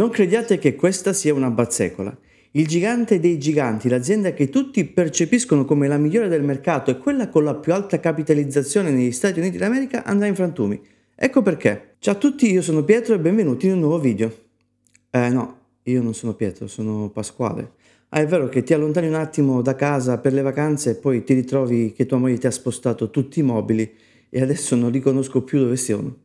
Non crediate che questa sia una bazzecola. Il gigante dei giganti, l'azienda che tutti percepiscono come la migliore del mercato e quella con la più alta capitalizzazione negli Stati Uniti d'America, andrà in frantumi. Ecco perché. Ciao a tutti, io sono Pietro e benvenuti in un nuovo video. Eh no, io non sono Pietro, sono Pasquale. Ah, è vero che ti allontani un attimo da casa per le vacanze e poi ti ritrovi che tua moglie ti ha spostato tutti i mobili e adesso non riconosco più dove siano.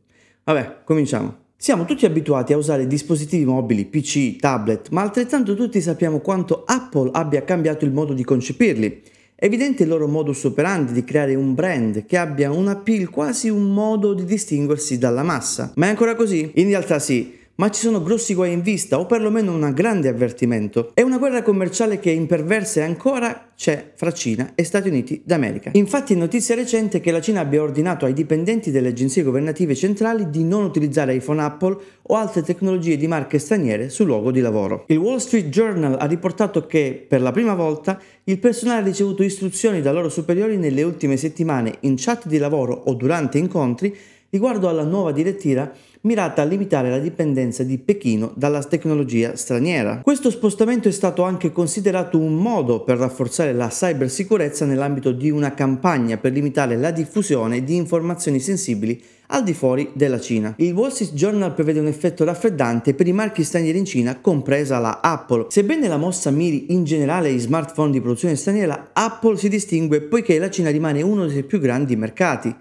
Vabbè, cominciamo. Siamo tutti abituati a usare dispositivi mobili, PC, tablet, ma altrettanto tutti sappiamo quanto Apple abbia cambiato il modo di concepirli. È evidente il loro modus operandi di creare un brand che abbia un appeal, quasi un modo di distinguersi dalla massa. Ma è ancora così? In realtà sì, ma ci sono grossi guai in vista o perlomeno un grande avvertimento. È una guerra commerciale che imperversa e ancora c'è fra Cina e Stati Uniti d'America. Infatti è notizia recente che la Cina abbia ordinato ai dipendenti delle agenzie governative centrali di non utilizzare iPhone Apple o altre tecnologie di marche straniere sul luogo di lavoro. Il Wall Street Journal ha riportato che per la prima volta il personale ha ricevuto istruzioni da loro superiori nelle ultime settimane in chat di lavoro o durante incontri riguardo alla nuova direttiva mirata a limitare la dipendenza di Pechino dalla tecnologia straniera. Questo spostamento è stato anche considerato un modo per rafforzare la cybersicurezza nell'ambito di una campagna per limitare la diffusione di informazioni sensibili al di fuori della Cina. Il Wall Street Journal prevede un effetto raffreddante per i marchi stranieri in Cina, compresa la Apple. Sebbene la mossa miri in generale gli smartphone di produzione straniera, Apple si distingue poiché la Cina rimane uno dei più grandi mercati.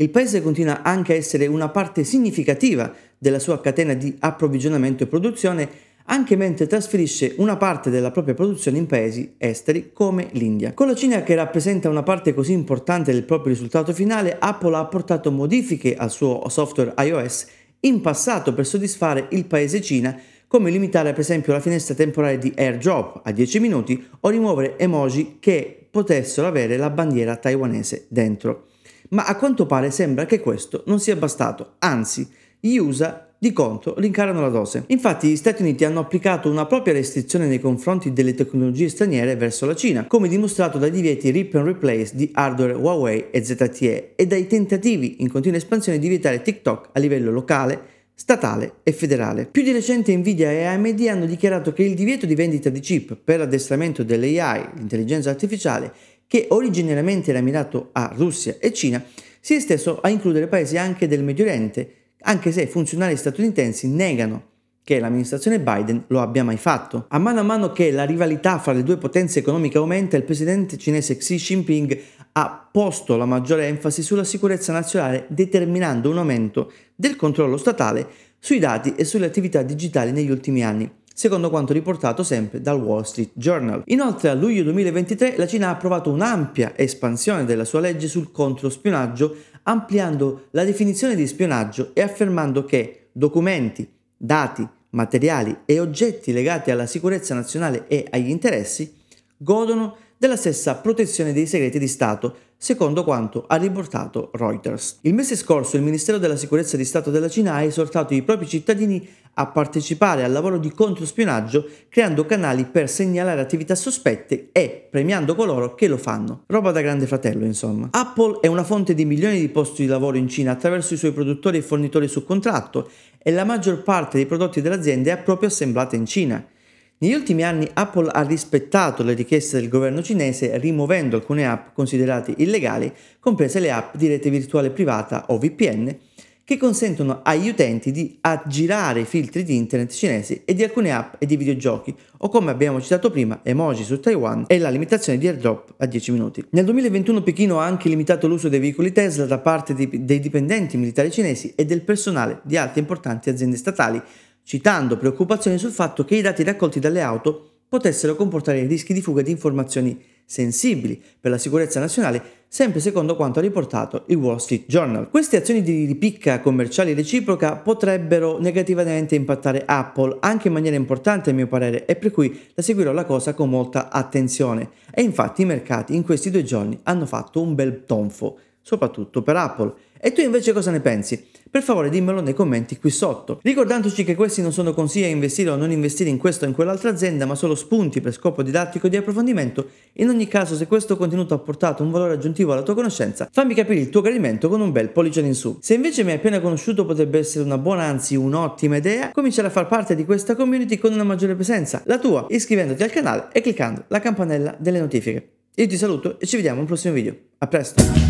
Il paese continua anche a essere una parte significativa della sua catena di approvvigionamento e produzione, anche mentre trasferisce una parte della propria produzione in paesi esteri come l'India. Con la Cina che rappresenta una parte così importante del proprio risultato finale, Apple ha apportato modifiche al suo software iOS in passato per soddisfare il paese Cina come limitare per esempio la finestra temporale di airdrop a 10 minuti o rimuovere emoji che potessero avere la bandiera taiwanese dentro ma a quanto pare sembra che questo non sia bastato, anzi gli USA di contro rincarano la dose. Infatti gli Stati Uniti hanno applicato una propria restrizione nei confronti delle tecnologie straniere verso la Cina, come dimostrato dai divieti rip and replace di hardware Huawei e ZTE e dai tentativi in continua espansione di vietare TikTok a livello locale, statale e federale. Più di recente Nvidia e AMD hanno dichiarato che il divieto di vendita di chip per l'addestramento dell'AI, l'intelligenza artificiale, che originariamente era mirato a Russia e Cina, si è esteso a includere paesi anche del Medio Oriente, anche se funzionari statunitensi negano che l'amministrazione Biden lo abbia mai fatto. A mano a mano che la rivalità fra le due potenze economiche aumenta, il presidente cinese Xi Jinping ha posto la maggiore enfasi sulla sicurezza nazionale, determinando un aumento del controllo statale sui dati e sulle attività digitali negli ultimi anni secondo quanto riportato sempre dal Wall Street Journal. Inoltre a luglio 2023 la Cina ha approvato un'ampia espansione della sua legge sul controspionaggio, ampliando la definizione di spionaggio e affermando che documenti, dati, materiali e oggetti legati alla sicurezza nazionale e agli interessi godono della stessa protezione dei segreti di Stato secondo quanto ha riportato Reuters. Il mese scorso il Ministero della Sicurezza di Stato della Cina ha esortato i propri cittadini a partecipare al lavoro di controspionaggio creando canali per segnalare attività sospette e premiando coloro che lo fanno. Roba da grande fratello, insomma. Apple è una fonte di milioni di posti di lavoro in Cina attraverso i suoi produttori e fornitori su contratto e la maggior parte dei prodotti dell'azienda è proprio assemblata in Cina. Negli ultimi anni Apple ha rispettato le richieste del governo cinese rimuovendo alcune app considerate illegali, comprese le app di rete virtuale privata o VPN, che consentono agli utenti di aggirare i filtri di internet cinesi e di alcune app e di videogiochi, o come abbiamo citato prima, emoji su Taiwan e la limitazione di airdrop a 10 minuti. Nel 2021 Pechino ha anche limitato l'uso dei veicoli Tesla da parte di, dei dipendenti militari cinesi e del personale di altre importanti aziende statali, citando preoccupazioni sul fatto che i dati raccolti dalle auto potessero comportare rischi di fuga di informazioni sensibili per la sicurezza nazionale, sempre secondo quanto ha riportato il Wall Street Journal. Queste azioni di ripicca commerciale reciproca potrebbero negativamente impattare Apple anche in maniera importante a mio parere e per cui la seguirò la cosa con molta attenzione. E infatti i mercati in questi due giorni hanno fatto un bel tonfo soprattutto per Apple. E tu invece cosa ne pensi? Per favore dimmelo nei commenti qui sotto. Ricordandoci che questi non sono consigli a investire o non investire in questa o in quell'altra azienda, ma solo spunti per scopo didattico di approfondimento, in ogni caso se questo contenuto ha portato un valore aggiuntivo alla tua conoscenza, fammi capire il tuo gradimento con un bel pollice in su. Se invece mi hai appena conosciuto potrebbe essere una buona, anzi un'ottima idea, cominciare a far parte di questa community con una maggiore presenza, la tua, iscrivendoti al canale e cliccando la campanella delle notifiche. Io ti saluto e ci vediamo al prossimo video. A presto!